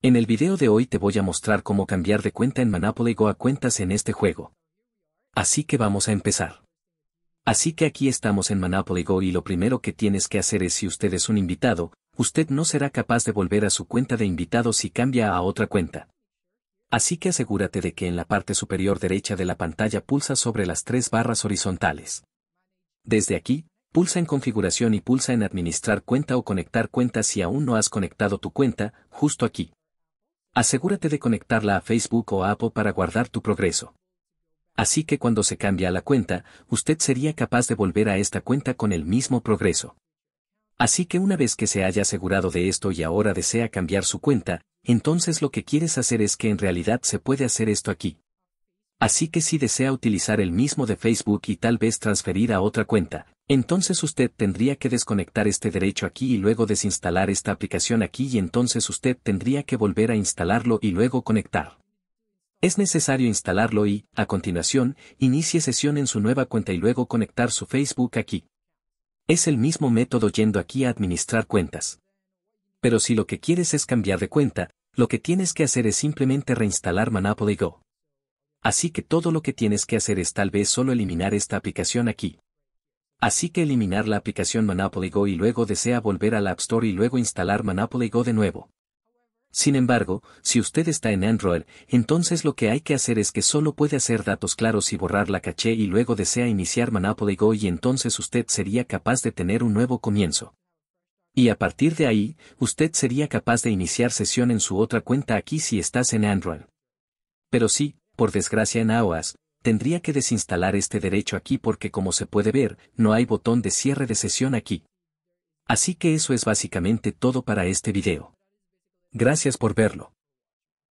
En el video de hoy te voy a mostrar cómo cambiar de cuenta en Monopoly Go a cuentas en este juego. Así que vamos a empezar. Así que aquí estamos en Monopoly Go y lo primero que tienes que hacer es si usted es un invitado, usted no será capaz de volver a su cuenta de invitado si cambia a otra cuenta. Así que asegúrate de que en la parte superior derecha de la pantalla pulsa sobre las tres barras horizontales. Desde aquí, pulsa en configuración y pulsa en administrar cuenta o conectar cuenta si aún no has conectado tu cuenta, justo aquí. Asegúrate de conectarla a Facebook o Apple para guardar tu progreso. Así que cuando se cambia la cuenta, usted sería capaz de volver a esta cuenta con el mismo progreso. Así que una vez que se haya asegurado de esto y ahora desea cambiar su cuenta, entonces lo que quieres hacer es que en realidad se puede hacer esto aquí. Así que si desea utilizar el mismo de Facebook y tal vez transferir a otra cuenta, entonces usted tendría que desconectar este derecho aquí y luego desinstalar esta aplicación aquí y entonces usted tendría que volver a instalarlo y luego conectar. Es necesario instalarlo y, a continuación, inicie sesión en su nueva cuenta y luego conectar su Facebook aquí. Es el mismo método yendo aquí a administrar cuentas. Pero si lo que quieres es cambiar de cuenta, lo que tienes que hacer es simplemente reinstalar Monopoly Go. Así que todo lo que tienes que hacer es tal vez solo eliminar esta aplicación aquí. Así que eliminar la aplicación Monopoly Go y luego desea volver a la App Store y luego instalar Monopoly Go de nuevo. Sin embargo, si usted está en Android, entonces lo que hay que hacer es que solo puede hacer datos claros y borrar la caché y luego desea iniciar Monopoly Go y entonces usted sería capaz de tener un nuevo comienzo. Y a partir de ahí, usted sería capaz de iniciar sesión en su otra cuenta aquí si estás en Android. Pero sí, por desgracia en iOS, tendría que desinstalar este derecho aquí porque como se puede ver, no hay botón de cierre de sesión aquí. Así que eso es básicamente todo para este video. Gracias por verlo.